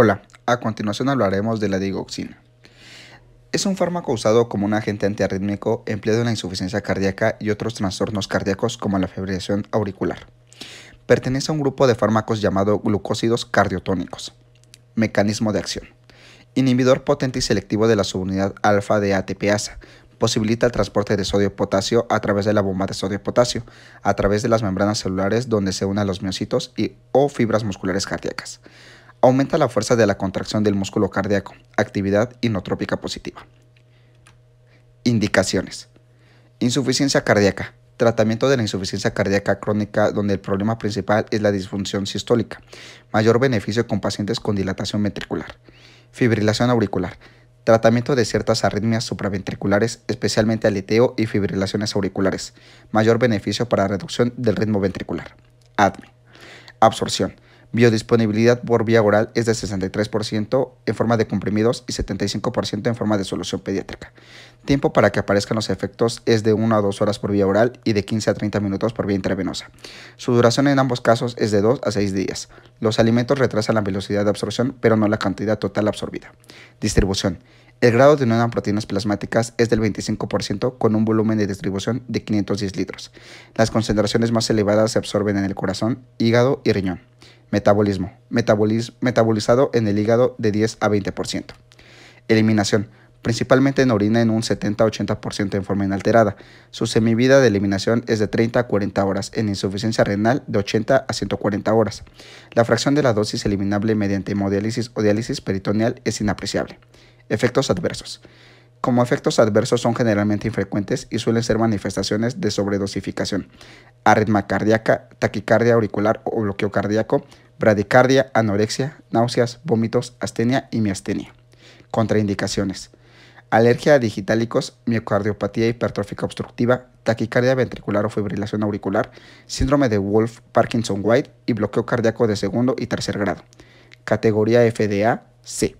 Hola, a continuación hablaremos de la digoxina. Es un fármaco usado como un agente antiarrítmico empleado en la insuficiencia cardíaca y otros trastornos cardíacos como la fibrilación auricular. Pertenece a un grupo de fármacos llamado glucósidos cardiotónicos. Mecanismo de acción. Inhibidor potente y selectivo de la subunidad alfa de ATPasa. Posibilita el transporte de sodio-potasio a través de la bomba de sodio-potasio, a través de las membranas celulares donde se unen los miocitos y o fibras musculares cardíacas aumenta la fuerza de la contracción del músculo cardíaco, actividad inotrópica positiva. Indicaciones. Insuficiencia cardíaca. Tratamiento de la insuficiencia cardíaca crónica donde el problema principal es la disfunción sistólica. Mayor beneficio con pacientes con dilatación ventricular. Fibrilación auricular. Tratamiento de ciertas arritmias supraventriculares, especialmente aleteo y fibrilaciones auriculares. Mayor beneficio para reducción del ritmo ventricular. ADME. Absorción Biodisponibilidad por vía oral es de 63% en forma de comprimidos y 75% en forma de solución pediátrica. Tiempo para que aparezcan los efectos es de 1 a 2 horas por vía oral y de 15 a 30 minutos por vía intravenosa. Su duración en ambos casos es de 2 a 6 días. Los alimentos retrasan la velocidad de absorción, pero no la cantidad total absorbida. Distribución. El grado de unión a proteínas plasmáticas es del 25% con un volumen de distribución de 510 litros. Las concentraciones más elevadas se absorben en el corazón, hígado y riñón. Metabolismo. metabolizado en el hígado de 10 a 20%. Eliminación. Principalmente en orina en un 70-80% en forma inalterada. Su semivida de eliminación es de 30 a 40 horas, en insuficiencia renal de 80 a 140 horas. La fracción de la dosis eliminable mediante hemodiálisis o diálisis peritoneal es inapreciable. Efectos adversos. Como efectos adversos son generalmente infrecuentes y suelen ser manifestaciones de sobredosificación, arritma cardíaca, taquicardia auricular o bloqueo cardíaco, bradicardia, anorexia, náuseas, vómitos, astenia y miastenia. Contraindicaciones. Alergia a digitálicos, miocardiopatía hipertrófica obstructiva, taquicardia ventricular o fibrilación auricular, síndrome de Wolf, Parkinson-White y bloqueo cardíaco de segundo y tercer grado. Categoría FDA C.